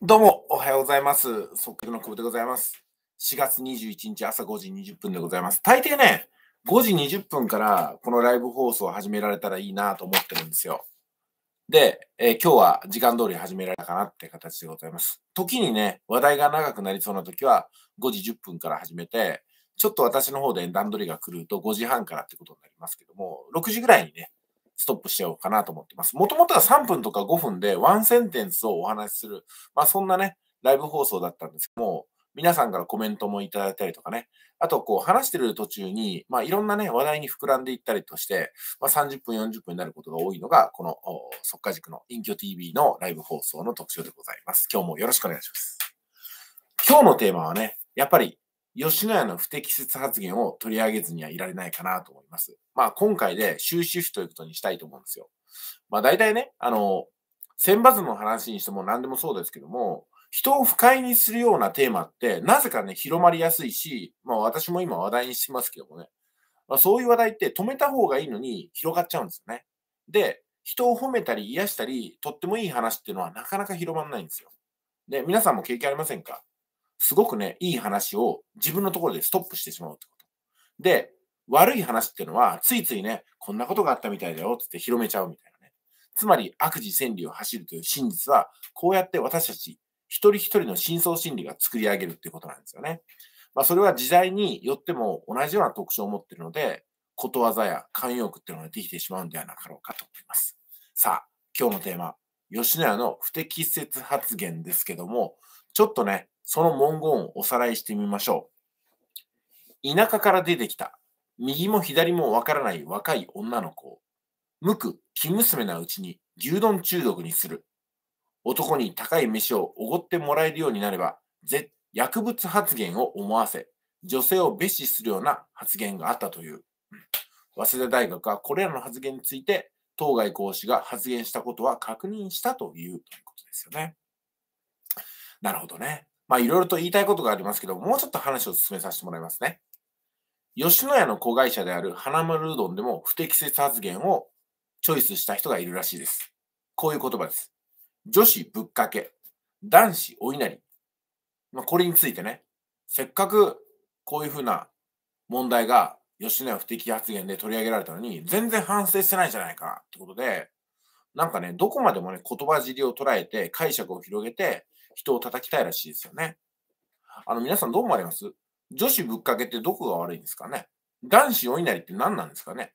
どうも、おはようございます。即興の久保でございます。4月21日朝5時20分でございます。大抵ね、5時20分からこのライブ放送を始められたらいいなと思ってるんですよ。で、えー、今日は時間通り始められたかなって形でございます。時にね、話題が長くなりそうな時は5時10分から始めて、ちょっと私の方で段取りが来ると5時半からってことになりますけども、6時ぐらいにね、ストップしようかなと思ってます。もともとは3分とか5分でワンセンテンスをお話しする、まあそんなね、ライブ放送だったんですけども、皆さんからコメントもいただいたりとかね、あとこう話してる途中に、まあいろんなね、話題に膨らんでいったりとして、まあ30分、40分になることが多いのが、この即稼塾の隠居 TV のライブ放送の特徴でございます。今日もよろしくお願いします。今日のテーマはね、やっぱり吉野家の不適切発言を取り上げずにはいられないかなと思います。まあ、今回で終止符ということにしたいと思うんですよ。まあ、大体ね、あの、選抜の話にしても何でもそうですけども、人を不快にするようなテーマって、なぜかね、広まりやすいし、まあ私も今話題にしてますけどもね、まあ、そういう話題って止めた方がいいのに広がっちゃうんですよね。で、人を褒めたり癒したり、とってもいい話っていうのはなかなか広まらないんですよ。で、皆さんも経験ありませんかすごくね、いい話を自分のところでストップしてしまうってこと。で、悪い話っていうのは、ついついね、こんなことがあったみたいだよって広めちゃうみたいなね。つまり、悪事千里を走るという真実は、こうやって私たち一人一人の深層心理が作り上げるっていうことなんですよね。まあ、それは時代によっても同じような特徴を持っているので、ことわざや慣用句っていうのができてしまうんではなかろうかと思います。さあ、今日のテーマ、吉野家の不適切発言ですけども、ちょっとね、その文言をおさらいしてみましょう。田舎から出てきた、右も左もわからない若い女の子を、無垢、生娘なうちに牛丼中毒にする。男に高い飯をおごってもらえるようになれば、ぜ薬物発言を思わせ、女性を蔑視するような発言があったという。早稲田大学はこれらの発言について、当該講師が発言したことは確認したというということですよね。なるほどね。まあいろいろと言いたいことがありますけど、もうちょっと話を進めさせてもらいますね。吉野家の子会社である花丸うどんでも不適切発言をチョイスした人がいるらしいです。こういう言葉です。女子ぶっかけ、男子お稲荷。まあ、これについてね、せっかくこういうふうな問題が吉野家不適発言で取り上げられたのに、全然反省してないじゃないかってことで、なんかね、どこまでもね、言葉尻を捉えて解釈を広げて、人を叩きたいらしいですよね。あの、皆さんどう思われます女子ぶっかけってどこが悪いんですかね男子お稲荷って何なんですかね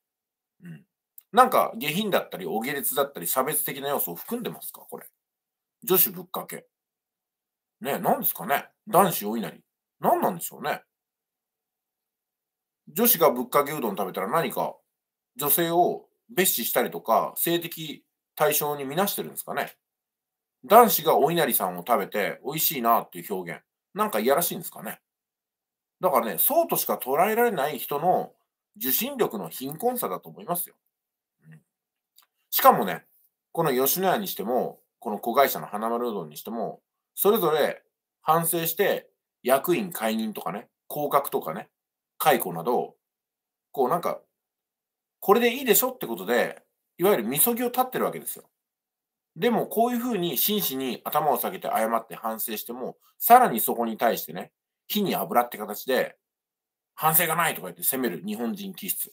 うん。なんか下品だったり、お下劣だったり、差別的な要素を含んでますかこれ。女子ぶっかけ。ね何ですかね男子お稲荷。何なんでしょうね女子がぶっかけうどん食べたら何か女性を蔑視したりとか、性的対象にみなしてるんですかね男子がお稲荷さんを食べて美味しいなっていう表現。なんかいやらしいんですかね。だからね、そうとしか捉えられない人の受信力の貧困さだと思いますよ。うん、しかもね、この吉野家にしても、この子会社の花丸うどんにしても、それぞれ反省して役員解任とかね、降格とかね、解雇など、こうなんか、これでいいでしょってことで、いわゆるみそぎを立ってるわけですよ。でも、こういうふうに真摯に頭を下げて謝って反省しても、さらにそこに対してね、火に油って形で、反省がないとか言って責める日本人気質。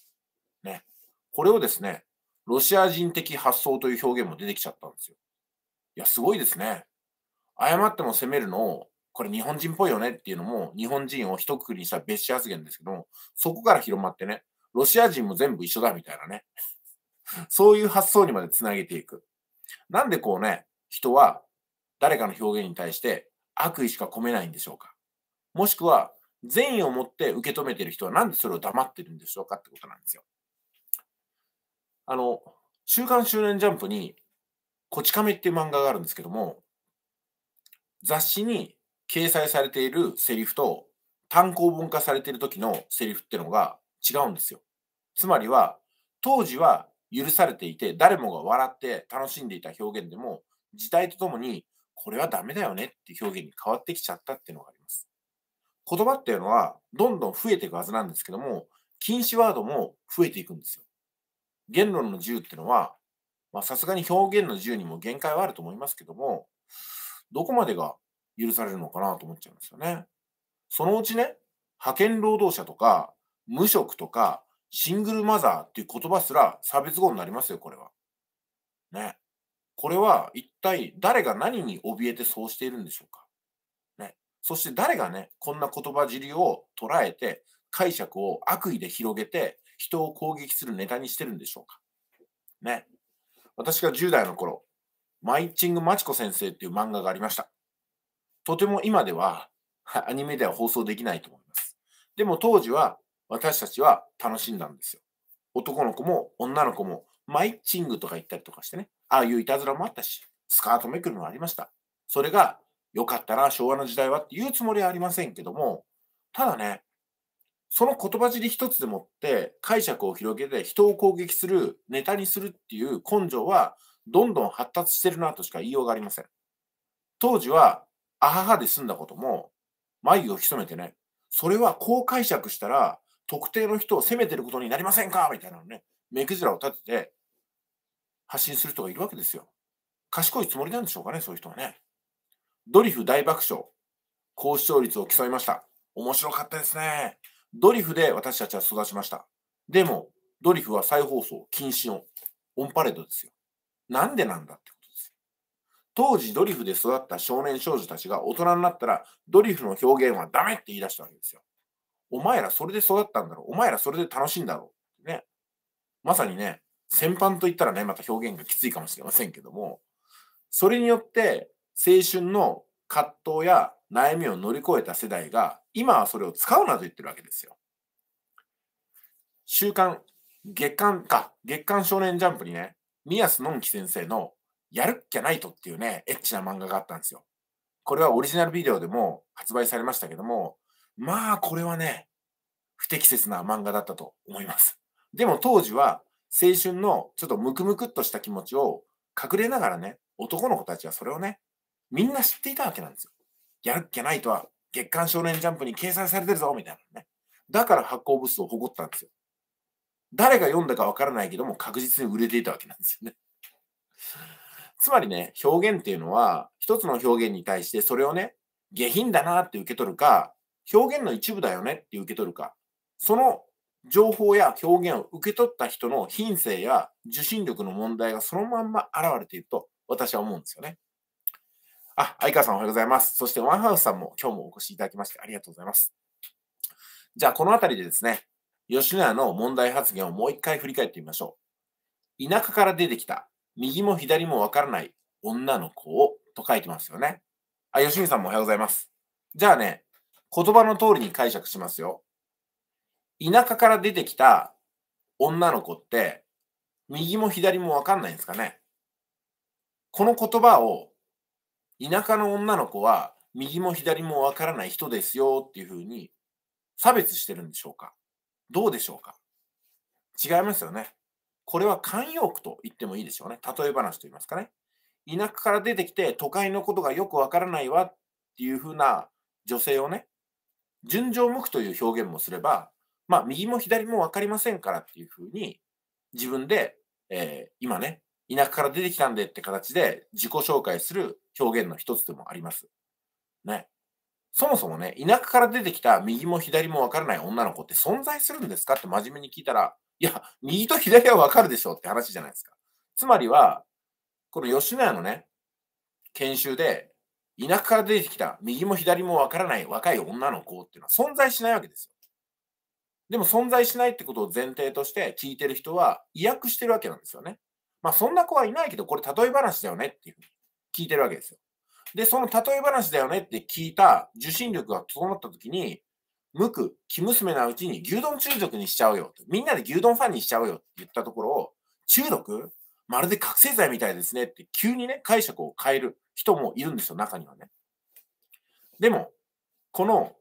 ね。これをですね、ロシア人的発想という表現も出てきちゃったんですよ。いや、すごいですね。謝っても責めるのを、これ日本人っぽいよねっていうのも、日本人を一括りにした別紙発言ですけども、そこから広まってね、ロシア人も全部一緒だみたいなね。そういう発想にまでつなげていく。なんでこうね、人は誰かの表現に対して悪意しか込めないんでしょうかもしくは善意を持って受け止めてる人はなんでそれを黙ってるんでしょうかってことなんですよ。あの、週刊周年ジャンプに、こち亀っていう漫画があるんですけども、雑誌に掲載されているセリフと単行本化されている時のセリフってのが違うんですよ。つまりは、当時は許されていて、誰もが笑って楽しんでいた表現でも、時代とともに、これはダメだよねって表現に変わってきちゃったっていうのがあります。言葉っていうのは、どんどん増えていくはずなんですけども、禁止ワードも増えていくんですよ。言論の自由っていうのは、まさすがに表現の自由にも限界はあると思いますけども、どこまでが許されるのかなと思っちゃうんですよね。そのうちね、派遣労働者とか、無職とか、シングルマザーっていう言葉すら差別語になりますよ、これは。ね。これは一体誰が何に怯えてそうしているんでしょうか。ね。そして誰がね、こんな言葉尻を捉えて、解釈を悪意で広げて、人を攻撃するネタにしてるんでしょうか。ね。私が10代の頃、マイチングマチコ先生っていう漫画がありました。とても今では、アニメでは放送できないと思います。でも当時は私たちは楽しんだんですよ。男の子も女の子もマイチングとか言ったりとかしてね、ああいういたずらもあったし、スカートめくるのもありました。それが良かったな、昭和の時代はっていうつもりはありませんけども、ただね、その言葉尻一つでもって解釈を広げて人を攻撃する、ネタにするっていう根性はどんどん発達してるなとしか言いようがありません。当時は、母で済んだことも、眉を潜めてね、それはこう解釈したら特定の人を責めてることになりませんかみたいなのね、目くじらを立てて発信する人がいるわけですよ。賢いつもりなんでしょうかね、そういう人はね。ドリフ大爆笑。高視聴率を競いました。面白かったですね。ドリフで私たちは育ちました。でも、ドリフは再放送禁止のオンパレードですよ。なんでなんだってことですよ。当時ドリフで育った少年少女たちが大人になったら、ドリフの表現はダメって言い出したわけですよ。お前らそれで育ったんだろう。お前らそれで楽しいんだろう。ね。まさにね、先般と言ったらね、また表現がきついかもしれませんけども、それによって青春の葛藤や悩みを乗り越えた世代が、今はそれを使うなと言ってるわけですよ。週刊、月刊か、月刊少年ジャンプにね、宮安のんき先生のやるっきゃないとっていうね、エッチな漫画があったんですよ。これはオリジナルビデオでも発売されましたけども、まあこれはね、不適切な漫画だったと思います。でも当時は青春のちょっとムクムクっとした気持ちを隠れながらね、男の子たちはそれをね、みんな知っていたわけなんですよ。やるっきゃないとは、月刊少年ジャンプに掲載されてるぞみたいなね。だから発行部数を誇ったんですよ。誰が読んだかわからないけども確実に売れていたわけなんですよね。つまりね、表現っていうのは、一つの表現に対してそれをね、下品だなって受け取るか、表現の一部だよねって受け取るか、その情報や表現を受け取った人の品性や受信力の問題がそのまんま現れていると私は思うんですよね。あ、相川さんおはようございます。そしてワンハウスさんも今日もお越しいただきましてありがとうございます。じゃあこの辺りでですね、吉野家の問題発言をもう一回振り返ってみましょう。田舎から出てきた、右も左もわからない女の子をと書いてますよね。あ、吉見さんもおはようございます。じゃあね、言葉の通りに解釈しますよ。田舎から出てきた女の子って、右も左もわかんないんですかね。この言葉を、田舎の女の子は右も左もわからない人ですよっていうふうに差別してるんでしょうかどうでしょうか違いますよね。これは慣用句と言ってもいいでしょうね。例え話と言いますかね。田舎から出てきて都会のことがよくわからないわっていうふうな女性をね、順情無垢という表現もすれば、まあ、右も左も分かりませんからっていうふうに、自分で、えー、今ね、田舎から出てきたんでって形で自己紹介する表現の一つでもあります。ね。そもそもね、田舎から出てきた右も左も分からない女の子って存在するんですかって真面目に聞いたら、いや、右と左は分かるでしょって話じゃないですか。つまりは、この吉野家のね、研修で田舎から出てきた、右も左もわからない若い女の子っていうのは存在しないわけですよ。でも存在しないってことを前提として聞いてる人は威訳してるわけなんですよね。まあそんな子はいないけど、これ例え話だよねっていうふうに聞いてるわけですよ。で、その例え話だよねって聞いた受信力が整った時に、無垢、生娘なうちに牛丼中毒にしちゃうよ。みんなで牛丼ファンにしちゃうよって言ったところを、中毒まるで覚醒剤みたいですねって急にね、解釈を変える。人もいるんですよ、中にはね。でも、この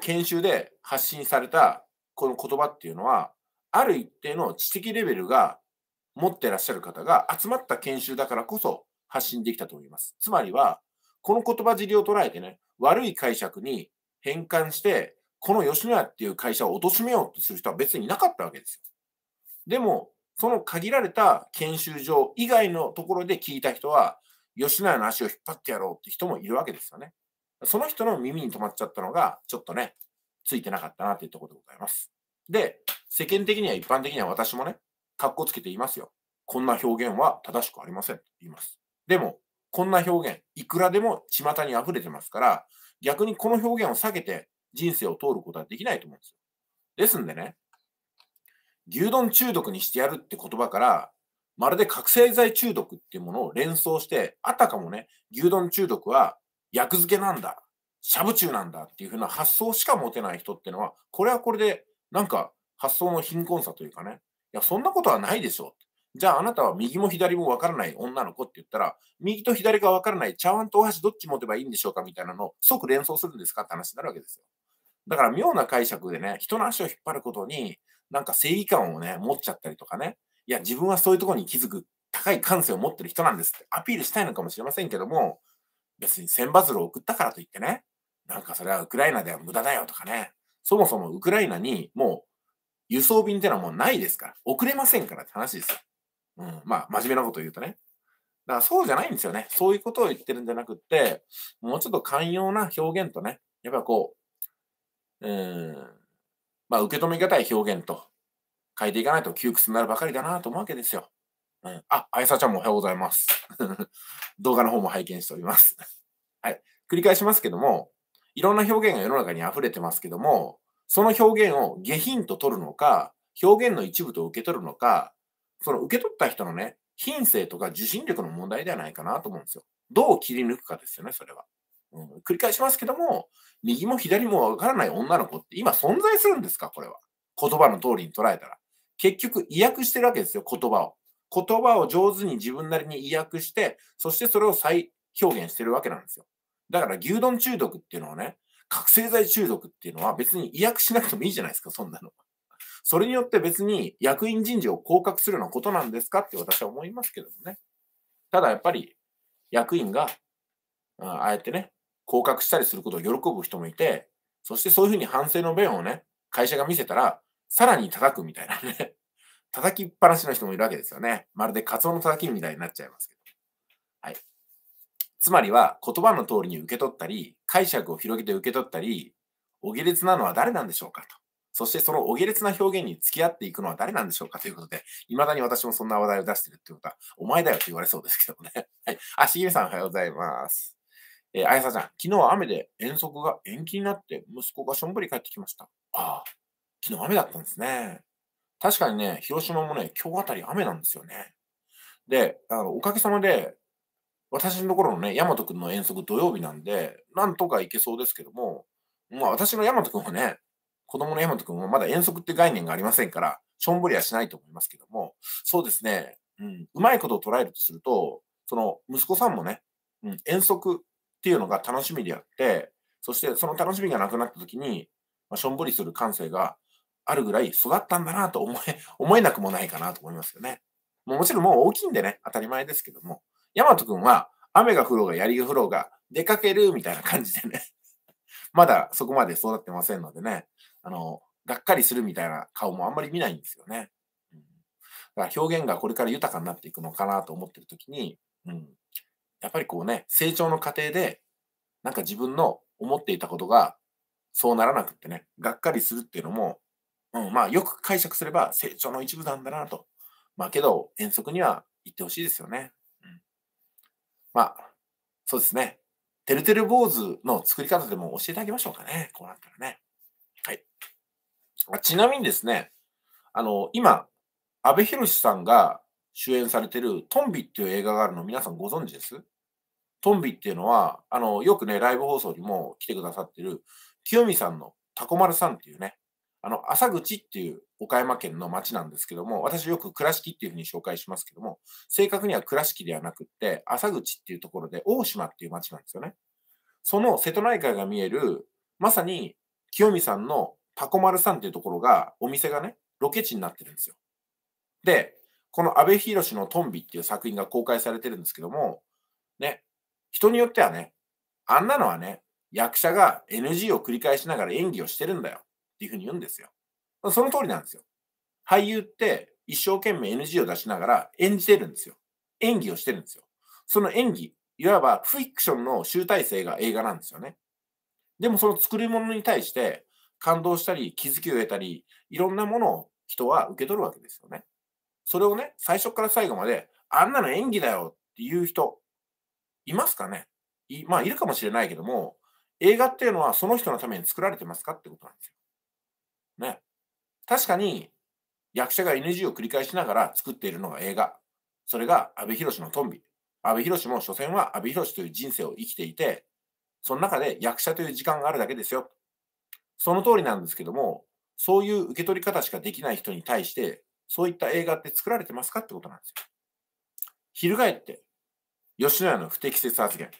研修で発信されたこの言葉っていうのは、ある一定の知的レベルが持ってらっしゃる方が集まった研修だからこそ発信できたと思います。つまりは、この言葉尻を捉えてね、悪い解釈に変換して、この吉野家っていう会社を貶めようとする人は別にいなかったわけですよ。でも、その限られた研修所以外のところで聞いた人は、吉永の足を引っ張ってやろうって人もいるわけですよね。その人の耳に止まっちゃったのが、ちょっとね、ついてなかったなというところでございます。で、世間的には一般的には私もね、格好つけて言いますよ。こんな表現は正しくありませんと言います。でも、こんな表現、いくらでも巷に溢れてますから、逆にこの表現を避けて人生を通ることはできないと思うんですよ。ですんでね、牛丼中毒にしてやるって言葉から、まるで覚醒剤中毒っていうものを連想して、あたかもね、牛丼中毒は薬漬けなんだ、しゃぶ中なんだっていう風な発想しか持てない人っていうのは、これはこれで、なんか発想の貧困さというかね、いや、そんなことはないでしょう。じゃああなたは右も左もわからない女の子って言ったら、右と左がわからない茶碗とお箸どっち持てばいいんでしょうかみたいなのを即連想するんですかって話になるわけですよ。だから妙な解釈でね、人の足を引っ張ることに、なんか正義感をね、持っちゃったりとかね、いや、自分はそういうところに気づく高い感性を持ってる人なんですってアピールしたいのかもしれませんけども、別に千バズルを送ったからといってね、なんかそれはウクライナでは無駄だよとかね、そもそもウクライナにもう輸送便ってのはもうないですから、送れませんからって話ですよ。うん、まあ、真面目なこと言うとね。だからそうじゃないんですよね。そういうことを言ってるんじゃなくって、もうちょっと寛容な表現とね、やっぱこう、うん、まあ、受け止めがたい表現と、変えていかないと窮屈になるばかりだなと思うわけですよ。うん、あ、あやさちゃんもおはようございます。動画の方も拝見しております。はい。繰り返しますけども、いろんな表現が世の中に溢れてますけども、その表現を下品と取るのか、表現の一部と受け取るのか、その受け取った人のね、品性とか受信力の問題ではないかなと思うんですよ。どう切り抜くかですよね、それは。うん、繰り返しますけども、右も左もわからない女の子って今存在するんですか、これは。言葉の通りに捉えたら。結局、意訳してるわけですよ、言葉を。言葉を上手に自分なりに意訳して、そしてそれを再表現してるわけなんですよ。だから牛丼中毒っていうのはね、覚醒剤中毒っていうのは別に意訳しなくてもいいじゃないですか、そんなの。それによって別に役員人事を降格するようなことなんですかって私は思いますけどもね。ただやっぱり役員が、ああやってね、降格したりすることを喜ぶ人もいて、そしてそういうふうに反省の弁をね、会社が見せたら、さらに叩くみたいなね。叩きっぱなしの人もいるわけですよね。まるでカツオの叩きみたいになっちゃいますけど。はい。つまりは、言葉の通りに受け取ったり、解釈を広げて受け取ったり、お下劣なのは誰なんでしょうかと。そしてそのお下劣な表現に付き合っていくのは誰なんでしょうかということで、未だに私もそんな話題を出してるってことは、お前だよって言われそうですけどもね。はい。あ、しげみさんおはようございます。えー、あやさちゃん、昨日は雨で遠足が延期になって、息子がしょんぼり帰ってきました。ああ、昨日雨だったんですね。確かにね、広島もね、今日あたり雨なんですよね。で、あのおかげさまで、私のところのね、大和くんの遠足土曜日なんで、なんとか行けそうですけども、まあ私の大和くんはね、子供の大和くんはまだ遠足って概念がありませんから、しょんぼりはしないと思いますけども、そうですね、うん、うまいことを捉えるとすると、その息子さんもね、うん、遠足っていうのが楽しみであって、そしてその楽しみがなくなった時に、まあ、しょんぼりする感性があるぐらい育ったんだなと思え、思えなくもないかなと思いますよね。ももちろんもう大きいんでね、当たり前ですけども、ヤマト君は雨が降ろうが槍が降ろうが出かけるみたいな感じでね、まだそこまで育ってませんのでね、あの、がっかりするみたいな顔もあんまり見ないんですよね。うん、だから表現がこれから豊かになっていくのかなと思ってる時に、うん、やっぱりこうね、成長の過程で、なんか自分の思っていたことがそうならなくってね、がっかりするっていうのもうん、まあ、よく解釈すれば成長の一部なんだなと。まあ、けど、遠足には行ってほしいですよね。うん。まあ、そうですね。てるてる坊主の作り方でも教えてあげましょうかね。こうなったらね。はい。あちなみにですね、あの、今、阿部寛さんが主演されてるトンビっていう映画があるの皆さんご存知ですトンビっていうのは、あの、よくね、ライブ放送にも来てくださってる、清美さんのタコ丸さんっていうね、あの、浅口っていう岡山県の町なんですけども、私よく倉敷っていうふうに紹介しますけども、正確には倉敷ではなくって、浅口っていうところで大島っていう町なんですよね。その瀬戸内海が見える、まさに清美さんのタコ丸さんっていうところが、お店がね、ロケ地になってるんですよ。で、この阿部寛のトンビっていう作品が公開されてるんですけども、ね、人によってはね、あんなのはね、役者が NG を繰り返しながら演技をしてるんだよ。っていうふうに言うんですよ。その通りなんですよ。俳優って一生懸命 NG を出しながら演じてるんですよ。演技をしてるんですよ。その演技、いわばフィクションの集大成が映画なんですよね。でもその作り物に対して感動したり気づきを得たり、いろんなものを人は受け取るわけですよね。それをね、最初から最後まで、あんなの演技だよっていう人、いますかねいまあ、いるかもしれないけども、映画っていうのはその人のために作られてますかってことなんですよ。ね。確かに、役者が NG を繰り返しながら作っているのが映画。それが阿部寛のトンビ。阿部寛も所詮は阿部寛という人生を生きていて、その中で役者という時間があるだけですよ。その通りなんですけども、そういう受け取り方しかできない人に対して、そういった映画って作られてますかってことなんですよ。翻って、吉野家の不適切発言。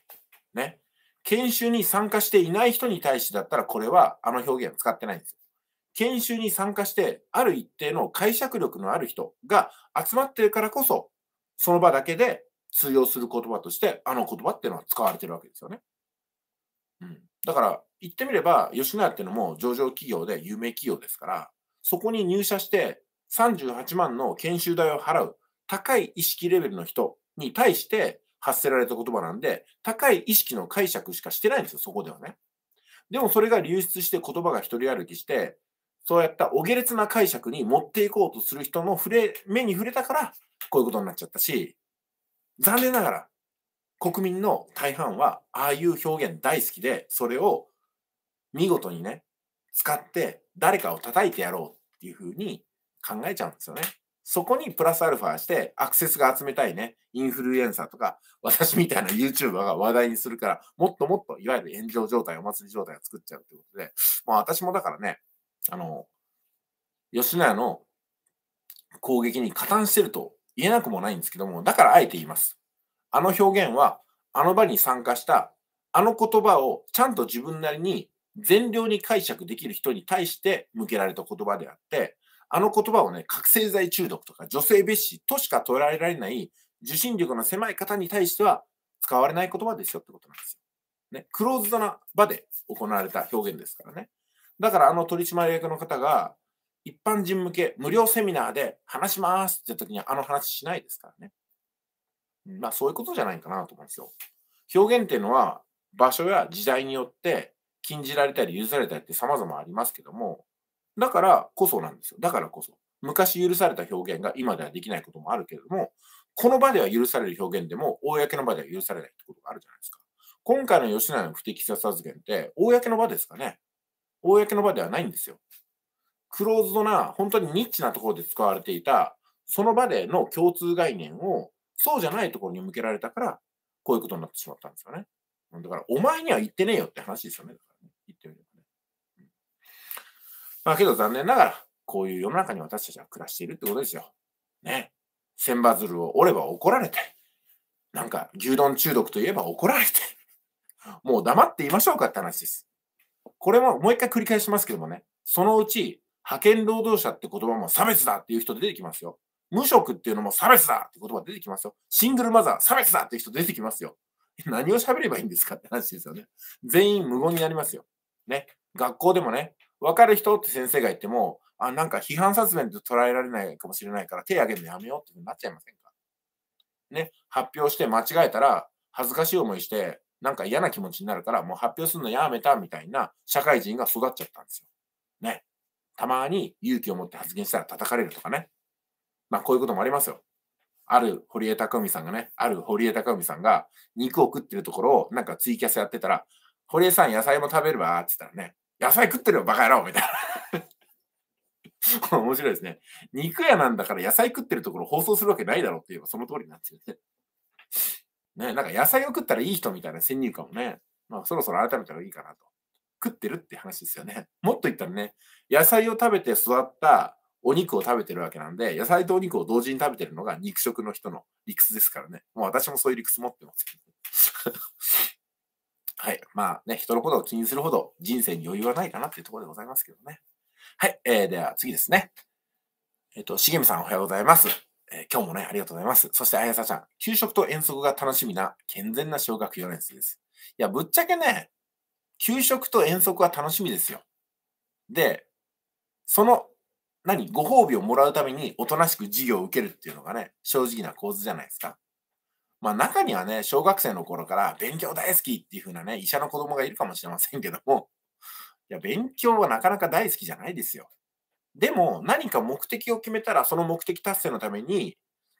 ね。研修に参加していない人に対してだったら、これはあの表現使ってないんですよ。研修に参加して、ある一定の解釈力のある人が集まってるからこそ、その場だけで通用する言葉として、あの言葉っていうのは使われてるわけですよね。うん、だから、言ってみれば、吉野家っていうのも上場企業で有名企業ですから、そこに入社して38万の研修代を払う高い意識レベルの人に対して発せられた言葉なんで、高い意識の解釈しかしてないんですよ、そこではね。でもそれが流出して言葉が一人歩きして、そうやったお下劣な解釈に持っていこうとする人の触れ、目に触れたから、こういうことになっちゃったし、残念ながら、国民の大半は、ああいう表現大好きで、それを見事にね、使って誰かを叩いてやろうっていうふうに考えちゃうんですよね。そこにプラスアルファしてアクセスが集めたいね、インフルエンサーとか、私みたいな YouTuber が話題にするから、もっともっと、いわゆる炎上状態、お祭り状態を作っちゃうってことで、まあ私もだからね、あの、吉野家の攻撃に加担してると言えなくもないんですけども、だからあえて言います。あの表現は、あの場に参加した、あの言葉をちゃんと自分なりに善良に解釈できる人に対して向けられた言葉であって、あの言葉をね、覚醒剤中毒とか女性蔑視としか捉えられない受信力の狭い方に対しては使われない言葉ですよってことなんですよ。ね、クローズドな場で行われた表現ですからね。だからあの取締役の方が、一般人向け無料セミナーで話しますって時にあの話しないですからね。まあそういうことじゃないかなと思うんですよ。表現っていうのは場所や時代によって禁じられたり許されたりって様々ありますけども、だからこそなんですよ。だからこそ。昔許された表現が今ではできないこともあるけれども、この場では許される表現でも、公の場では許されないってことがあるじゃないですか。今回の吉永の不適切発言って、公の場ですかね公の場ではないんですよ。クローズドな、本当にニッチなところで使われていた、その場での共通概念を、そうじゃないところに向けられたから、こういうことになってしまったんですよね。だから、お前には言ってねえよって話ですよね。だからね言ってみればね。うん、まあ、けど残念ながら、こういう世の中に私たちは暮らしているってことですよ。ね。千羽鶴を折れば怒られて、なんか牛丼中毒といえば怒られて、もう黙っていましょうかって話です。これももう一回繰り返しますけどもね、そのうち、派遣労働者って言葉も差別だっていう人出てきますよ。無職っていうのも差別だって言葉出てきますよ。シングルマザー、差別だって人出てきますよ。何を喋ればいいんですかって話ですよね。全員無言になりますよ。ね。学校でもね、分かる人って先生が言っても、あ、なんか批判殺面と捉えられないかもしれないから手挙げるのやめようってなっちゃいませんかね。発表して間違えたら恥ずかしい思いしてなんか嫌な気持ちになるから、もう発表するのやめたみたいな社会人が育っちゃったんですよ。ね。たまに勇気を持って発言したら叩かれるとかね。まあ、こういうこともありますよ。ある堀江貴文さんがね、ある堀江貴文さんが肉を食ってるところをなんかツイキャスやってたら、堀江さん野菜も食べればって言ったらね、野菜食ってるよバカ野郎みたいな。面白いですね。肉屋なんだから野菜食ってるところ放送するわけないだろうって言えばその通りになっちゃうね。ね、なんか野菜を食ったらいい人みたいな先入観をね、まあそろそろ改めたらいいかなと。食ってるって話ですよね。もっと言ったらね、野菜を食べて育ったお肉を食べてるわけなんで、野菜とお肉を同時に食べてるのが肉食の人の理屈ですからね。もう私もそういう理屈持ってますけど。はい。まあね、人のことを気にするほど人生に余裕はないかなっていうところでございますけどね。はい。えー、では次ですね。えっ、ー、と、しげみさんおはようございます。えー、今日もね、ありがとうございます。そして、あやさちゃん。給食と遠足が楽しみな、健全な小学4年生です。いや、ぶっちゃけね、給食と遠足は楽しみですよ。で、その、何ご褒美をもらうために、おとなしく授業を受けるっていうのがね、正直な構図じゃないですか。まあ、中にはね、小学生の頃から勉強大好きっていう風なね、医者の子供がいるかもしれませんけども、いや、勉強はなかなか大好きじゃないですよ。でも何か目的を決めたらその目的達成のために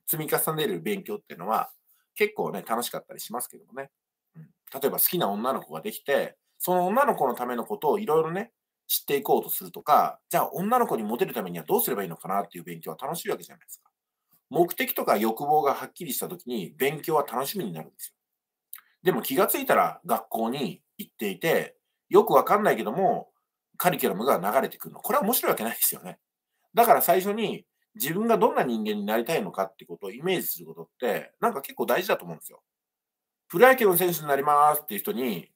積み重ねる勉強っていうのは結構ね楽しかったりしますけどもね、うん、例えば好きな女の子ができてその女の子のためのことをいろいろね知っていこうとするとかじゃあ女の子にモテるためにはどうすればいいのかなっていう勉強は楽しいわけじゃないですか目的とか欲望がはっきりした時に勉強は楽しみになるんですよでも気がついたら学校に行っていてよくわかんないけどもカリキュラムが流れてくるの。これは面白いわけないですよね。だから最初に自分がどんな人間になりたいのかってことをイメージすることって、なんか結構大事だと思うんですよ。プロ野球の選手になりますっていう人に、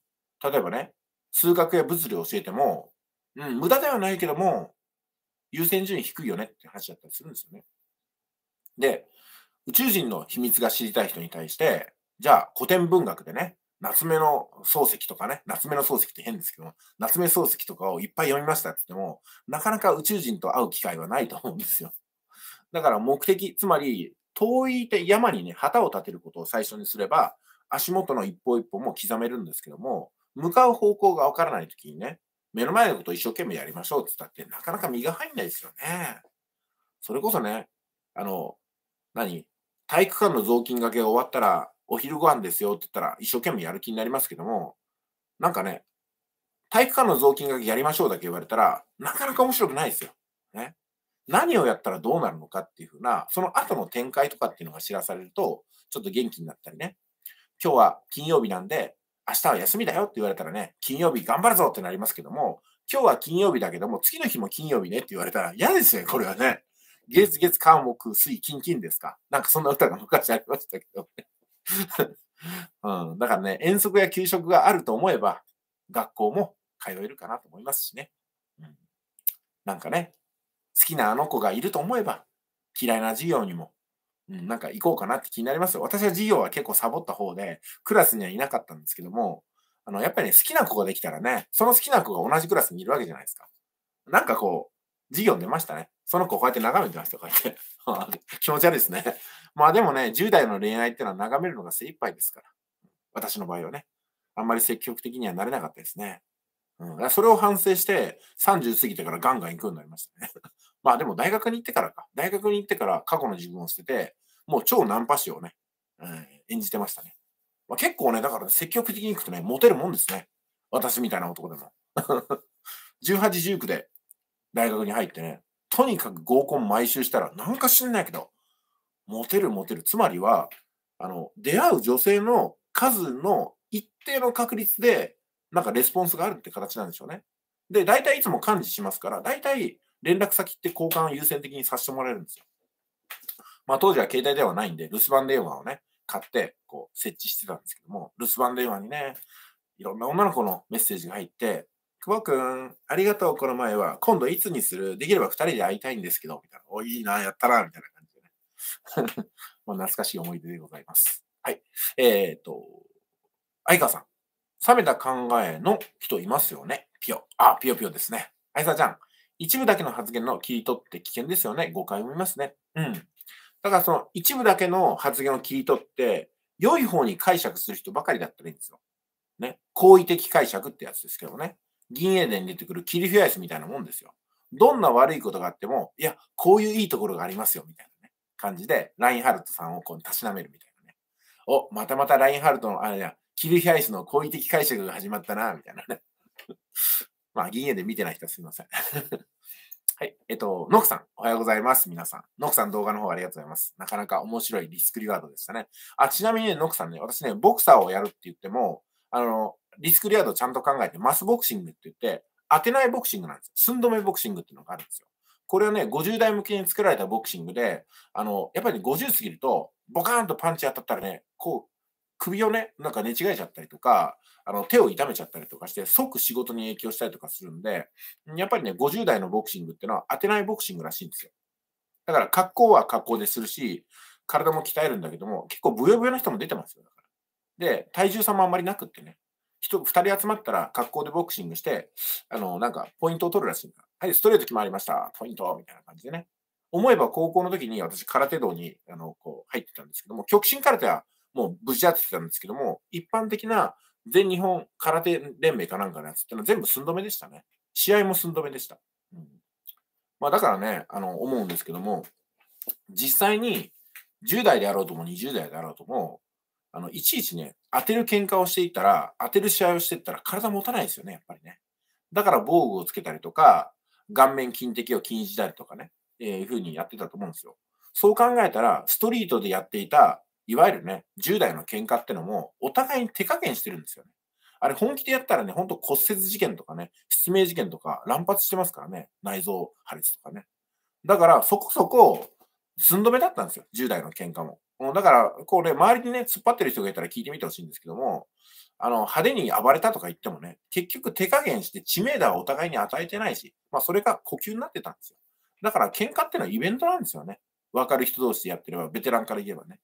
例えばね、数学や物理を教えても、うん、無駄ではないけども、優先順位低いよねって話だったりするんですよね。で、宇宙人の秘密が知りたい人に対して、じゃあ古典文学でね、夏目の漱石とかね、夏目の漱石って変ですけど夏目漱石とかをいっぱい読みましたって言っても、なかなか宇宙人と会う機会はないと思うんですよ。だから目的、つまり、遠いて山にね、旗を立てることを最初にすれば、足元の一歩一歩も刻めるんですけども、向かう方向がわからないときにね、目の前のことを一生懸命やりましょうって言ったって、なかなか身が入んないですよね。それこそね、あの、何体育館の雑巾がけが終わったら、お昼ご飯ですよって言ったら、一生懸命やる気になりますけども、なんかね、体育館の雑巾がやりましょうだけ言われたら、なかなか面白くないですよ。ね。何をやったらどうなるのかっていうふうな、その後の展開とかっていうのが知らされると、ちょっと元気になったりね。今日は金曜日なんで、明日は休みだよって言われたらね、金曜日頑張るぞってなりますけども、今日は金曜日だけども、次の日も金曜日ねって言われたら嫌ですね、これはね。月月、韓木、水、金金ですか。なんかそんな歌が昔ありましたけどね。うん、だからね、遠足や給食があると思えば、学校も通えるかなと思いますしね。うん、なんかね、好きなあの子がいると思えば、嫌いな授業にも、うん、なんか行こうかなって気になりますよ。私は授業は結構サボった方で、クラスにはいなかったんですけども、あの、やっぱりね、好きな子ができたらね、その好きな子が同じクラスにいるわけじゃないですか。なんかこう、授業に出ましたね。その子こうやって眺めてました、こうやって。気持ち悪いですね。まあでもね、10代の恋愛ってのは眺めるのが精一杯ですから。私の場合はね。あんまり積極的にはなれなかったですね。うん、それを反省して、30過ぎてからガンガン行くようになりましたね。まあでも大学に行ってからか。大学に行ってから過去の自分を捨てて、もう超ナンパ師をね、うん、演じてましたね。まあ、結構ね、だから、積極的に行くとね、モテるもんですね。私みたいな男でも。18、19で大学に入ってね、とにかく合コン毎週したら、なんか知んないけど、モテるモテる。つまりは、あの、出会う女性の数の一定の確率で、なんかレスポンスがあるって形なんでしょうね。で、大体いつも管理しますから、大体連絡先って交換を優先的にさせてもらえるんですよ。まあ当時は携帯電話ないんで、留守番電話をね、買って、こう設置してたんですけども、留守番電話にね、いろんな女の子のメッセージが入って、久保くん、ありがとう、この前は。今度いつにするできれば2人で会いたいんですけど、みたいな。お、いいな、やったな、みたいな まあ懐かしい思い出でございます。はい。えっ、ー、と、相川さん。冷めた考えの人いますよね。ピヨ。あ、ピヨピヨですね。相沢ちゃん。一部だけの発言の切り取って危険ですよね。誤解を見ますね。うん。だからその一部だけの発言を切り取って、良い方に解釈する人ばかりだったらいいんですよ。ね。好意的解釈ってやつですけどね。銀英伝に出てくるキリフィアイスみたいなもんですよ。どんな悪いことがあっても、いや、こういういいところがありますよ、みたいな。感じで、ラインハルトさんをこう、たしなめるみたいなね。お、またまたラインハルトの、あれや、キルヒアイスの好意的解釈が始まったな、みたいなね。まあ、銀円で見てない人はすみません。はい。えっと、ノクさん、おはようございます。皆さん。ノクさん動画の方ありがとうございます。なかなか面白いリスクリワードでしたね。あ、ちなみにね、ノクさんね、私ね、ボクサーをやるって言っても、あの、リスクリワードちゃんと考えて、マスボクシングって言って、当てないボクシングなんですよ。寸止めボクシングっていうのがあるんですよ。これはね、50代向けに作られたボクシングで、あの、やっぱり50過ぎると、ボカーンとパンチ当たったらね、こう、首をね、なんか寝違えちゃったりとか、あの、手を痛めちゃったりとかして、即仕事に影響したりとかするんで、やっぱりね、50代のボクシングってのは当てないボクシングらしいんですよ。だから、格好は格好でするし、体も鍛えるんだけども、結構ブヨブヨな人も出てますよ、だから。で、体重差もあんまりなくってね、人、2人集まったら格好でボクシングして、あの、なんか、ポイントを取るらしいんだ。はい、ストレート決まりました。ポイントみたいな感じでね。思えば高校の時に私、空手道にあのこう入ってたんですけども、極真空手はもう無事やってたんですけども、一般的な全日本空手連盟かなんかのやつってのは全部寸止めでしたね。試合も寸止めでした。うん、まあ、だからね、あの思うんですけども、実際に10代であろうとも20代であろうとも、あのいちいちね、当てる喧嘩をしていったら、当てる試合をしていったら体持たないですよね、やっぱりね。だから防具をつけたりとか、顔面筋的を禁じたりとかね、えー、いうふうにやってたと思うんですよ。そう考えたら、ストリートでやっていた、いわゆるね、10代の喧嘩ってのも、お互いに手加減してるんですよね。あれ、本気でやったらね、ほんと骨折事件とかね、失明事件とか乱発してますからね、内臓破裂とかね。だから、そこそこ、寸止めだったんですよ、10代の喧嘩も。だから、これ、周りにね、突っ張ってる人がいたら聞いてみてほしいんですけども、あの、派手に暴れたとか言ってもね、結局手加減して知名度はお互いに与えてないし、まあそれが呼吸になってたんですよ。だから喧嘩ってのはイベントなんですよね。わかる人同士でやってれば、ベテランから言えばね。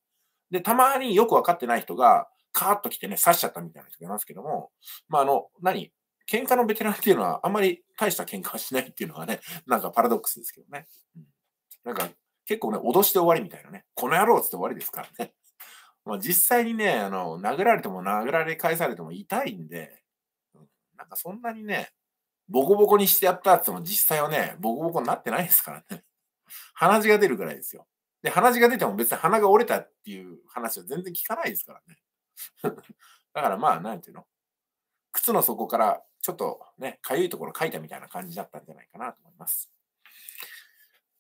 で、たまによくわかってない人が、カーッと来てね、刺しちゃったみたいな人がいますけども、まああの、何喧嘩のベテランっていうのは、あんまり大した喧嘩はしないっていうのはね、なんかパラドックスですけどね。うん、なんか、結構ね、脅して終わりみたいなね、この野郎っつって終わりですからね。まあ、実際にね、あの、殴られても殴られ返されても痛いんで、なんかそんなにね、ボコボコにしてやったっても実際はね、ボコボコになってないですからね。鼻血が出るぐらいですよ。で、鼻血が出ても別に鼻が折れたっていう話は全然聞かないですからね。だからまあ、なんていうの靴の底からちょっとね、かゆいところ書いたみたいな感じだったんじゃないかなと思います。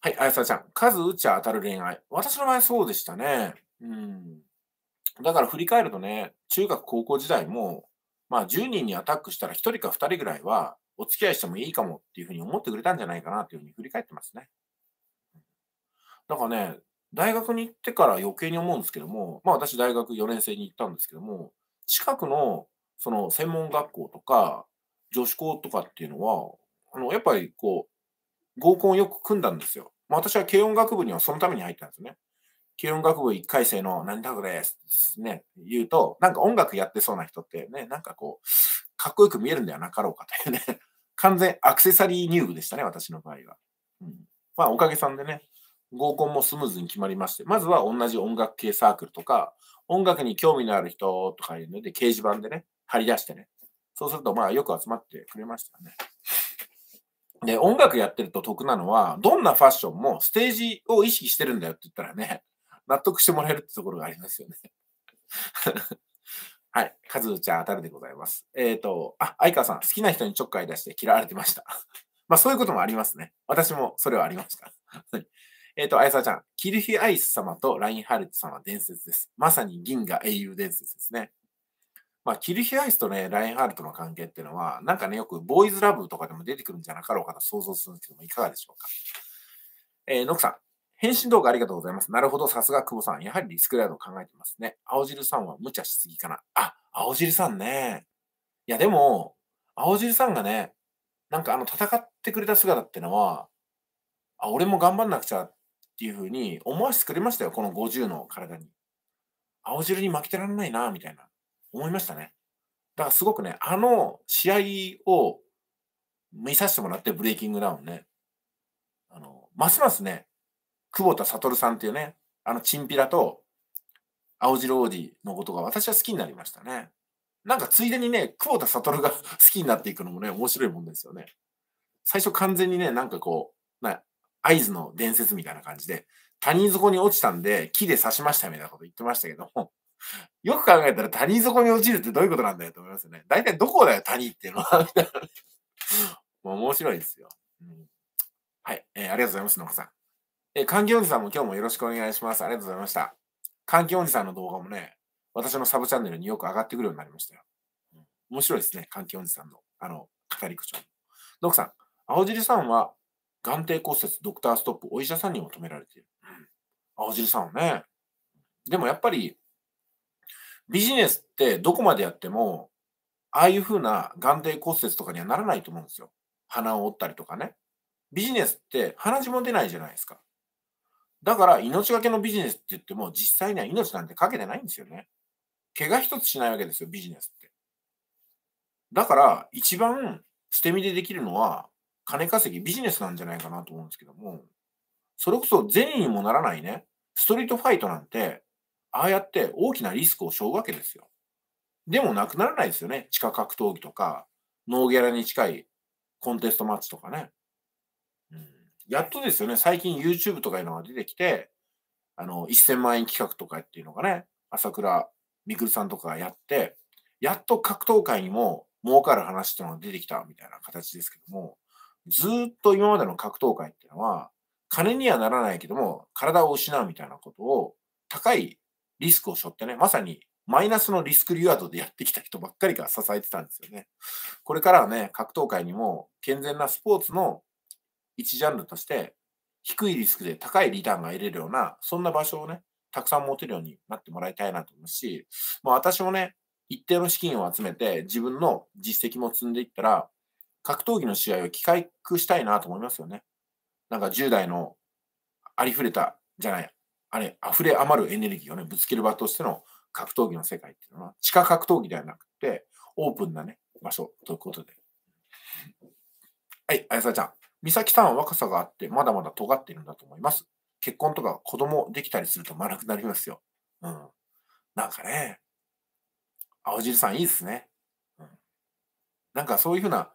はい、あやさちゃん。数打ちゃ当たる恋愛。私の場合そうでしたね。うん。だから振り返るとね、中学、高校時代も、まあ10人にアタックしたら1人か2人ぐらいはお付き合いしてもいいかもっていうふうに思ってくれたんじゃないかなっていうふうに振り返ってますね。だからね、大学に行ってから余計に思うんですけども、まあ私大学4年生に行ったんですけども、近くのその専門学校とか女子校とかっていうのは、あのやっぱりこう、合コンをよく組んだんですよ。まあ、私は軽音楽部にはそのために入ったんですね。軽音楽部1回生の何だこれね、言うと、なんか音楽やってそうな人ってね、なんかこう、かっこよく見えるんではなかろうかというね、完全アクセサリー入部でしたね、私の場合は。うん、まあ、おかげさんでね、合コンもスムーズに決まりまして、まずは同じ音楽系サークルとか、音楽に興味のある人とかいうので、掲示板でね、貼り出してね、そうすると、まあ、よく集まってくれましたね。で、音楽やってると得なのは、どんなファッションもステージを意識してるんだよって言ったらね、納得してもらえるってところがありますよね。はい。カズちゃん当たるでございます。えっ、ー、と、あ、相川さん、好きな人にちょっかい出して嫌われてました。まあ、そういうこともありますね。私もそれはありました。えっと、あやさちゃん、キルヒアイス様とラインハルト様伝説です。まさに銀河英雄伝説ですね。まあ、キルヒアイスとね、ラインハルトの関係っていうのは、なんかね、よくボーイズラブとかでも出てくるんじゃなかろうかと想像するんですけども、いかがでしょうか。えー、ノクさん、返信動画ありがとうございます。なるほど、さすが久保さん。やはりリスクライドを考えてますね。青汁さんは無茶しすぎかな。あ、青汁さんね。いや、でも、青汁さんがね、なんかあの、戦ってくれた姿ってのは、あ、俺も頑張んなくちゃっていうふうに思わせてくれましたよ。この50の体に。青汁に負けてらんないな、みたいな。思いましたね。だからすごくね、あの試合を見させてもらって、ブレイキングダウンね。あの、ますますね、久保田悟さんっていうね、あのチンピラと青白王子のことが私は好きになりましたね。なんかついでにね、久保田悟が 好きになっていくのもね、面白いもんですよね。最初完全にね、なんかこう、な合図の伝説みたいな感じで、谷底に落ちたんで木で刺しましたみたいなこと言ってましたけども、よく考えたら谷底に落ちるってどういうことなんだよと思いますよね。大体どこだよ、谷っていうのは、みたいな。面白いですよ。うん、はい、えー、ありがとうございます、野岡さん。え、環境おじさんも今日もよろしくお願いします。ありがとうございました。環境おじさんの動画もね、私のサブチャンネルによく上がってくるようになりましたよ。面白いですね、環境おじさんの、あの、語り口調。ドクさん、青尻さんは、眼底骨折、ドクターストップ、お医者さんにも止められている。うん、青尻さんはね。でもやっぱり、ビジネスってどこまでやっても、ああいうふうな眼底骨折とかにはならないと思うんですよ。鼻を折ったりとかね。ビジネスって鼻血も出ないじゃないですか。だから命がけのビジネスって言っても実際には命なんてかけてないんですよね。怪我一つしないわけですよ、ビジネスって。だから一番捨て身でできるのは金稼ぎビジネスなんじゃないかなと思うんですけども、それこそ善意にもならないね、ストリートファイトなんて、ああやって大きなリスクを背負うわけですよ。でもなくならないですよね。地下格闘技とか、ノーギャラに近いコンテストマッチとかね。やっとですよね、最近 YouTube とかいうのが出てきて、あの、1000万円企画とかっていうのがね、朝倉みくるさんとかがやって、やっと格闘界にも儲かる話っていうのが出てきたみたいな形ですけども、ずっと今までの格闘界っていうのは、金にはならないけども、体を失うみたいなことを、高いリスクを背負ってね、まさにマイナスのリスクリワードでやってきた人ばっかりが支えてたんですよね。これからはね、格闘界にも健全なスポーツの一ジャンルとして低いリスクで高いリターンが得れるような、そんな場所をね、たくさん持てるようになってもらいたいなと思うし、まあ、私もね、一定の資金を集めて自分の実績も積んでいったら、格闘技の試合を機械化したいなと思いますよね。なんか10代のありふれた、じゃない、あれ、溢れ余るエネルギーをね、ぶつける場としての格闘技の世界っていうのは、地下格闘技ではなくて、オープンなね、場所ということで。はい、あやさちゃん。美咲さんは若さがあって、まだまだ尖っているんだと思います。結婚とか子供できたりすると丸くなりますよ。うん。なんかね、青汁さんいいですね。うん。なんかそういうふうな、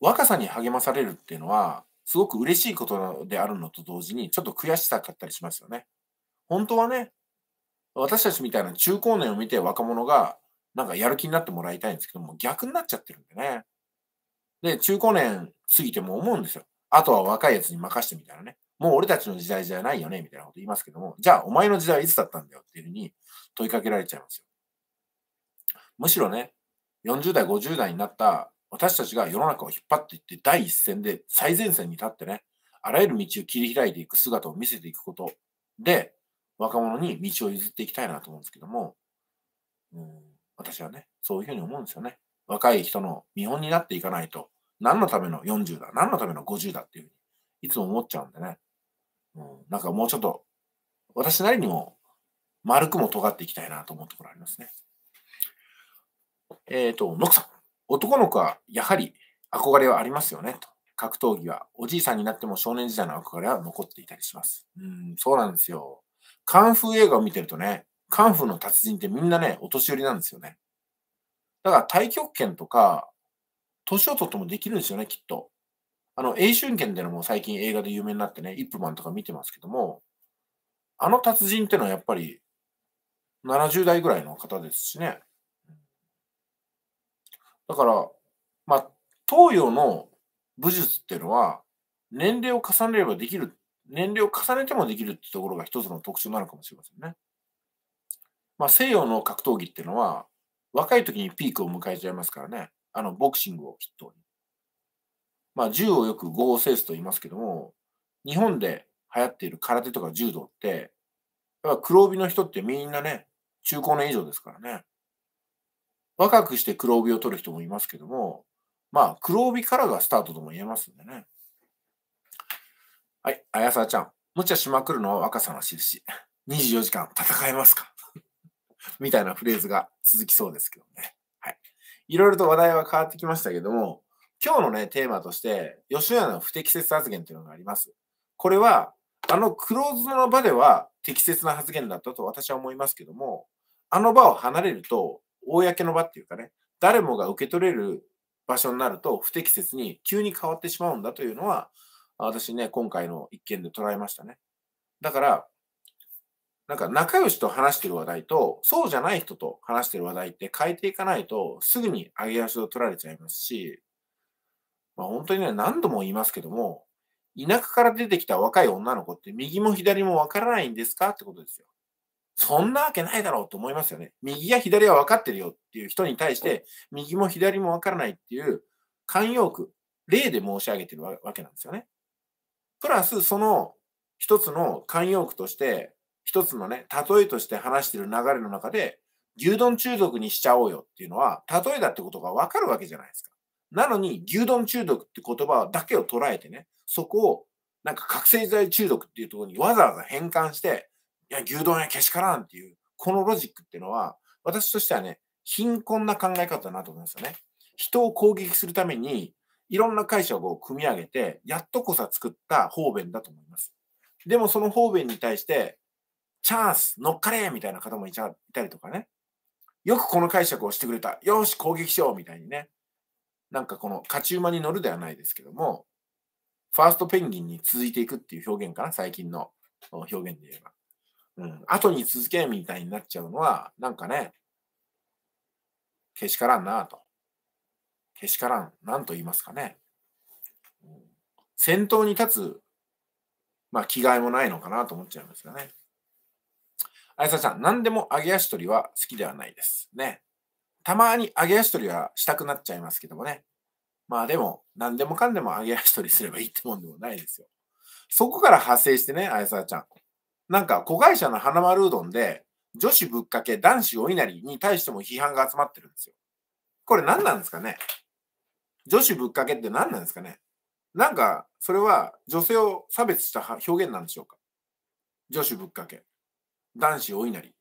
若さに励まされるっていうのは、すごく嬉しいことであるのと同時に、ちょっと悔しさかったりしますよね。本当はね、私たちみたいな中高年を見て若者が、なんかやる気になってもらいたいんですけども、逆になっちゃってるんでね。で、中高年過ぎても思うんですよ。あとは若いやつに任してみたいなね。もう俺たちの時代じゃないよね、みたいなこと言いますけども、じゃあお前の時代はいつだったんだよっていうふうに問いかけられちゃいますよ。むしろね、40代、50代になった私たちが世の中を引っ張っていって第一線で最前線に立ってね、あらゆる道を切り開いていく姿を見せていくことで、若者に道を譲っていきたいなと思うんですけども、うん、私はね、そういうふうに思うんですよね。若い人の見本になっていかないと、何のための40だ何のための50だっていうふうに、いつも思っちゃうんでね。うん、なんかもうちょっと、私なりにも、丸くも尖っていきたいなと思うところありますね。えっ、ー、と、ノクさん。男の子はやはり憧れはありますよね、と。格闘技は、おじいさんになっても少年時代の憧れは残っていたりします。うん、そうなんですよ。カンフー映画を見てるとね、カンフーの達人ってみんなね、お年寄りなんですよね。だから太極拳とか、年をとってもできるんですよね、きっと。あの、英春剣っていうのも最近映画で有名になってね、イップマンとか見てますけども、あの達人っていうのはやっぱり70代ぐらいの方ですしね。だから、まあ、東洋の武術っていうのは、年齢を重ねればできる、年齢を重ねてもできるってところが一つの特徴なのかもしれませんね。まあ、西洋の格闘技っていうのは、若い時にピークを迎えちゃいますからね。あの、ボクシングを筆頭に。まあ、銃をよく合成スと言いますけども、日本で流行っている空手とか柔道って、やっぱ黒帯の人ってみんなね、中高年以上ですからね。若くして黒帯を取る人もいますけども、まあ、黒帯からがスタートとも言えますんでね。はい、あやさちゃん。無茶しまくるのは若さの印。24時間戦えますかみたいなフレーズが続きそうですけどね。いろいろと話題は変わってきましたけども、今日のね、テーマとして、吉野の不適切発言というのがあります。これは、あのクローズドの場では適切な発言だったと私は思いますけども、あの場を離れると、公の場っていうかね、誰もが受け取れる場所になると、不適切に急に変わってしまうんだというのは、私ね、今回の一件で捉えましたね。だから、なんか仲良しと話してる話題と、そうじゃない人と話してる話題って変えていかないと、すぐに上げ足を取られちゃいますし、まあ本当にね、何度も言いますけども、田舎から出てきた若い女の子って右も左もわからないんですかってことですよ。そんなわけないだろうと思いますよね。右や左は分かってるよっていう人に対して、右も左も分からないっていう慣用句、例で申し上げてるわけなんですよね。プラス、その一つの慣用句として、一つのね、例えとして話してる流れの中で、牛丼中毒にしちゃおうよっていうのは、例えだってことがわかるわけじゃないですか。なのに、牛丼中毒って言葉だけを捉えてね、そこを、なんか覚醒剤中毒っていうところにわざわざ変換して、いや、牛丼やけしからんっていう、このロジックっていうのは、私としてはね、貧困な考え方だなと思うんですよね。人を攻撃するために、いろんな解釈を組み上げて、やっとこさ作った方便だと思います。でもその方便に対して、チャンス乗っかれみたいな方もいたりとかね。よくこの解釈をしてくれた。よし、攻撃しようみたいにね。なんかこの勝ち馬に乗るではないですけども、ファーストペンギンに続いていくっていう表現かな、最近の表現で言えば。うん、後に続けみたいになっちゃうのは、なんかね、けしからんなと。けしからん、なんと言いますかね。先頭に立つ、まあ、替えもないのかなと思っちゃいますよね。あやささん、何でも揚げ足取りは好きではないです。ね。たまに揚げ足取りはしたくなっちゃいますけどもね。まあでも、何でもかんでも揚げ足取りすればいいってもんでもないですよ。そこから派生してね、あやさちゃん。なんか、子会社の花丸うどんで、女子ぶっかけ、男子お稲荷に対しても批判が集まってるんですよ。これ何なんですかね女子ぶっかけって何なんですかねなんか、それは女性を差別した表現なんでしょうか女子ぶっかけ。男子お稲荷。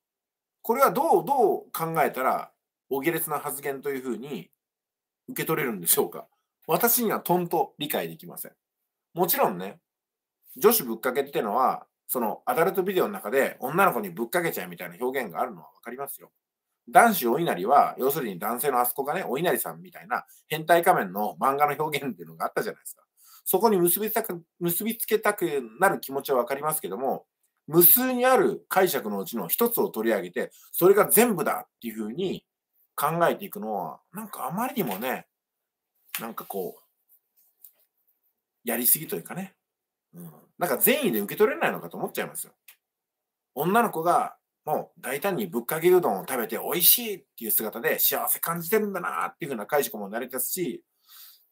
これはどう、どう考えたら、お下劣な発言というふうに受け取れるんでしょうか。私にはとんと理解できません。もちろんね、女子ぶっかけってのは、そのアダルトビデオの中で女の子にぶっかけちゃうみたいな表現があるのはわかりますよ。男子お稲荷は、要するに男性のあそこがね、お稲荷さんみたいな変態仮面の漫画の表現っていうのがあったじゃないですか。そこに結びつ結びつけたくなる気持ちはわかりますけども、無数にある解釈のうちの一つを取り上げて、それが全部だっていうふうに考えていくのは、なんかあまりにもね、なんかこう、やりすぎというかね、うん、なんか善意で受け取れないのかと思っちゃいますよ。女の子がもう大胆にぶっかけうどんを食べて美味しいっていう姿で幸せ感じてるんだなっていうふうな解釈も成り立つし、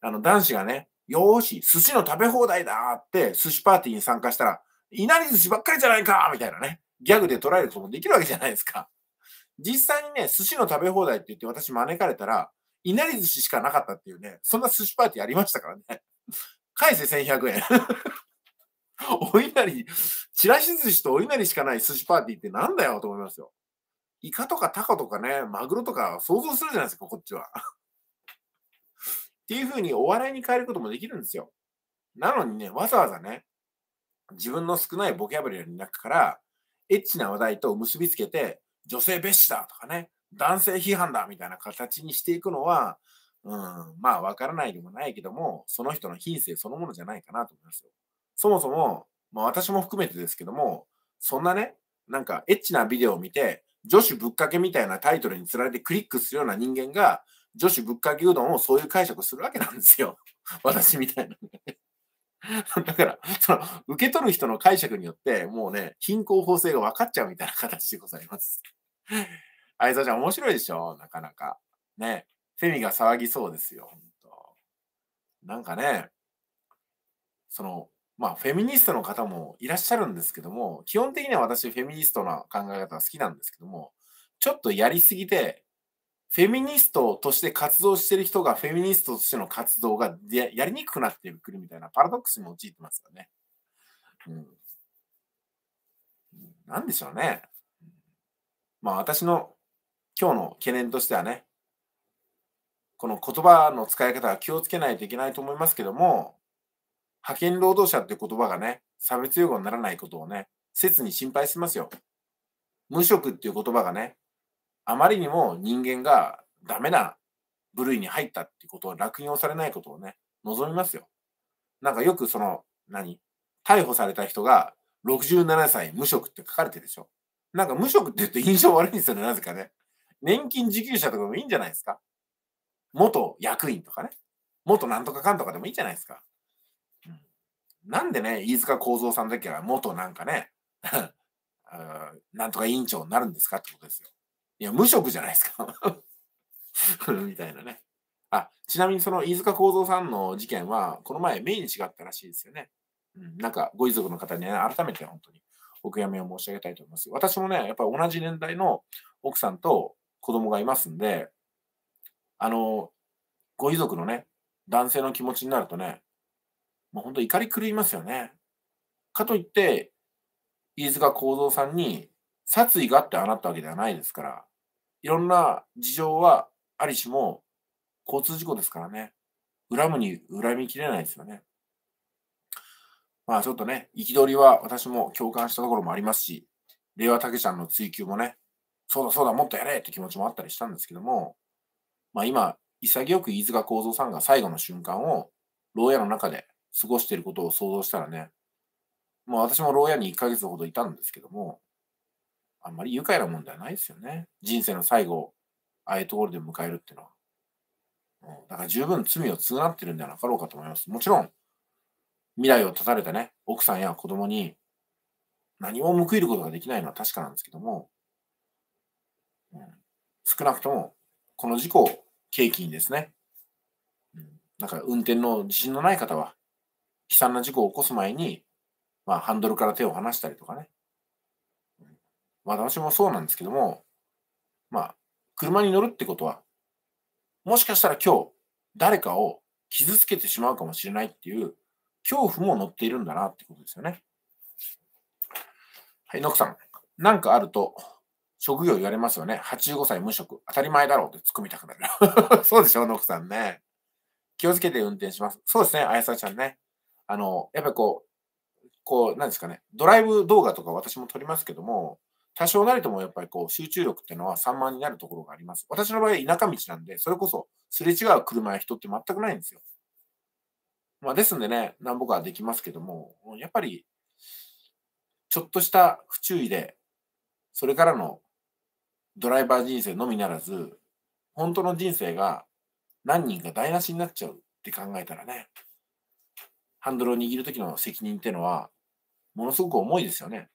あの男子がね、よーし、寿司の食べ放題だって寿司パーティーに参加したら、いなり寿司ばっかりじゃないかみたいなね、ギャグで捉えることもできるわけじゃないですか。実際にね、寿司の食べ放題って言って私招かれたら、いなり寿司しかなかったっていうね、そんな寿司パーティーありましたからね。返せ1100円。お稲荷、ちらし寿司とお稲荷しかない寿司パーティーってなんだよと思いますよ。イカとかタコとかね、マグロとか想像するじゃないですか、こっちは。っていう風にお笑いに変えることもできるんですよ。なのにね、わざわざね、自分の少ないボキャブラリーの中から、エッチな話題と結びつけて、女性蔑視だとかね、男性批判だみたいな形にしていくのは、うん、まあ分からないでもないけども、その人の品性そのものじゃないかなと思いますよ。そもそも、まあ、私も含めてですけども、そんなね、なんかエッチなビデオを見て、女子ぶっかけみたいなタイトルにつられてクリックするような人間が、女子ぶっかけうどんをそういう解釈するわけなんですよ。私みたいな、だから、その、受け取る人の解釈によって、もうね、貧困法制が分かっちゃうみたいな形でございます。あいさちゃん、面白いでしょなかなか。ね。フェミが騒ぎそうですよ。本当なんかね、その、まあ、フェミニストの方もいらっしゃるんですけども、基本的には私、フェミニストな考え方は好きなんですけども、ちょっとやりすぎて、フェミニストとして活動してる人がフェミニストとしての活動がやりにくくなってくるみたいなパラドックスに陥ってますよね。うん。なんでしょうね。まあ私の今日の懸念としてはね、この言葉の使い方は気をつけないといけないと思いますけども、派遣労働者って言葉がね、差別用語にならないことをね、切に心配しますよ。無職っていう言葉がね、あまりにも人間がダメな部類に入ったっていうことを落印をされないことをね、望みますよ。なんかよくその、何逮捕された人が67歳無職って書かれてるでしょ。なんか無職って言うと印象悪いんですよね、なぜかね。年金受給者とかもいいんじゃないですか。元役員とかね。元なんとかかんとかでもいいじゃないですか。うん、なんでね、飯塚幸三さんだけは元なんかね、なんとか委員長になるんですかってことですよ。いや、無職じゃないですか みたいなね。あ、ちなみにその飯塚幸三さんの事件は、この前、命日があったらしいですよね。うん、なんか、ご遺族の方に、ね、改めて本当にお悔やみを申し上げたいと思います。私もね、やっぱり同じ年代の奥さんと子供がいますんで、あの、ご遺族のね、男性の気持ちになるとね、もう本当怒り狂いますよね。かといって、飯塚幸三さんに殺意があってああなったわけではないですから、いろんな事情はありしも、交通事故ですからね、恨むに恨みきれないですよね。まあちょっとね、憤りは私も共感したところもありますし、令和竹ちゃんの追求もね、そうだそうだ、もっとやれって気持ちもあったりしたんですけども、まあ今、潔く飯塚幸三さんが最後の瞬間を、牢屋の中で過ごしていることを想像したらね、もう私も牢屋に1ヶ月ほどいたんですけども、あんまり愉快な問題ないですよね。人生の最後を、ああいうところで迎えるっていうのは。うん、だから十分罪を償ってるんではなかろうかと思います。もちろん、未来を絶たれたね、奥さんや子供に何も報いることができないのは確かなんですけども、うん、少なくとも、この事故を契機にですね、うん、だから運転の自信のない方は、悲惨な事故を起こす前に、まあ、ハンドルから手を離したりとかね、まあ私もそうなんですけども、まあ、車に乗るってことは、もしかしたら今日、誰かを傷つけてしまうかもしれないっていう恐怖も乗っているんだなってことですよね。はい、ノクさん。なんかあると、職業言われますよね。85歳無職。当たり前だろうって突っ込みたくなる。そうでしょ、ノクさんね。気をつけて運転します。そうですね、あやさちゃんね。あの、やっぱりこう、こう、なんですかね、ドライブ動画とか私も撮りますけども、多少なりともやっぱりこう集中力っていうのは散漫になるところがあります。私の場合田舎道なんで、それこそすれ違う車や人って全くないんですよ。まあですんでね、なんぼかできますけども、やっぱりちょっとした不注意で、それからのドライバー人生のみならず、本当の人生が何人か台無しになっちゃうって考えたらね、ハンドルを握る時の責任っていうのは、ものすごく重いですよね。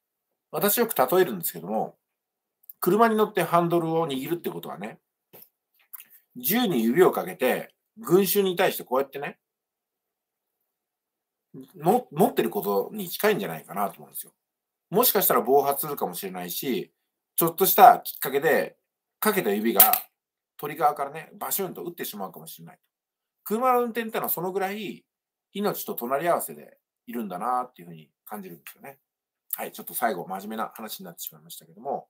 私よく例えるんですけども、車に乗ってハンドルを握るってことはね、銃に指をかけて、群衆に対してこうやってね、の持ってることに近いんじゃないかなと思うんですよ。もしかしたら暴発するかもしれないし、ちょっとしたきっかけで、かけた指がトリガーからね、バシュンと打ってしまうかもしれない。車の運転ってのはそのぐらい命と隣り合わせでいるんだなっていうふうに感じるんですよね。はい、ちょっと最後、真面目な話になってしまいましたけども、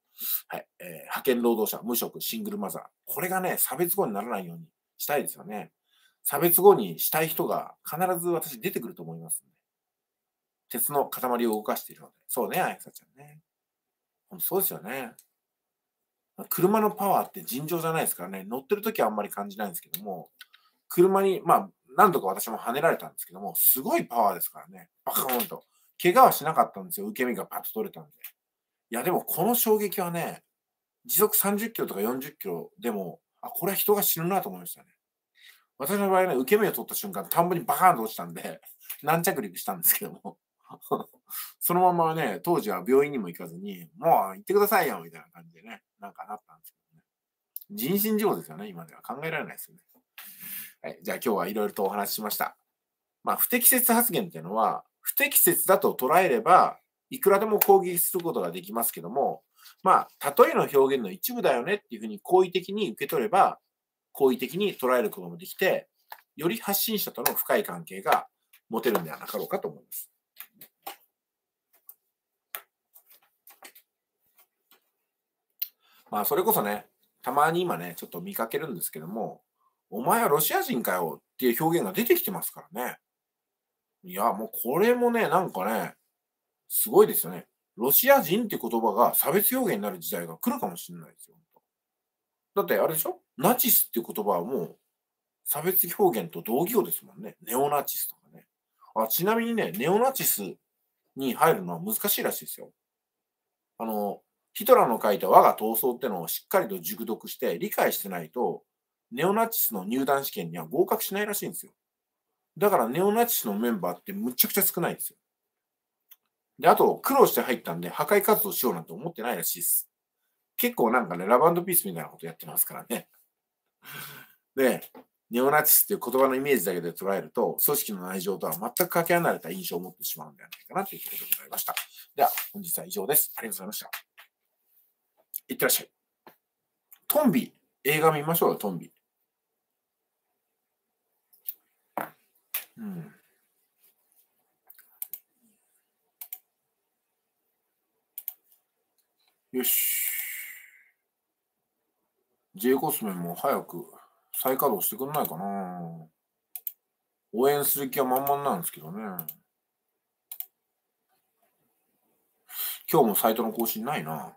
はい、えー、派遣労働者、無職、シングルマザー。これがね、差別語にならないようにしたいですよね。差別語にしたい人が必ず私出てくると思いますんで。鉄の塊を動かしているので。そうね、あやさちゃんね。ほんそうですよね。車のパワーって尋常じゃないですからね。乗ってる時はあんまり感じないんですけども、車に、まあ、何度か私も跳ねられたんですけども、すごいパワーですからね。バカーンと。怪我はしなかったんですよ。受け身がパッと取れたんで。いや、でもこの衝撃はね、時速30キロとか40キロでも、あ、これは人が死ぬなと思いましたね。私の場合はね、受け身を取った瞬間、田んぼにバカーンと落ちたんで、軟着陸したんですけども。そのままね、当時は病院にも行かずに、もう行ってくださいよみたいな感じでね、なんかなったんですけどね。人身事故ですよね、今では考えられないですよね。はい、じゃあ今日はいろいろとお話ししました。まあ、不適切発言っていうのは、不適切だと捉えれば、いくらでも攻撃することができますけども、まあ、例えの表現の一部だよねっていうふうに好意的に受け取れば、好意的に捉えることもできて、より発信者との深い関係が持てるんではなかろうかと思います。まあ、それこそね、たまに今ね、ちょっと見かけるんですけども、お前はロシア人かよっていう表現が出てきてますからね。いや、もうこれもね、なんかね、すごいですよね。ロシア人って言葉が差別表現になる時代が来るかもしれないですよ。だってあれでしょナチスって言葉はもう差別表現と同義語ですもんね。ネオナチスとかね。あちなみにね、ネオナチスに入るのは難しいらしいですよ。あの、ヒトラーの書いた我が闘争ってのをしっかりと熟読して理解してないと、ネオナチスの入団試験には合格しないらしいんですよ。だからネオナチスのメンバーってむちゃくちゃ少ないんですよ。で、あと、苦労して入ったんで、破壊活動しようなんて思ってないらしいです。結構なんかね、ラブピースみたいなことやってますからね。で、ネオナチスっていう言葉のイメージだけで捉えると、組織の内情とは全くかけ離れた印象を持ってしまうんではないかなということでございました。では、本日は以上です。ありがとうございました。いってらっしゃい。トンビ、映画見ましょうよ、トンビ。うん。よし。J コスメも早く再稼働してくんないかな。応援する気は満々なんですけどね。今日もサイトの更新ないな。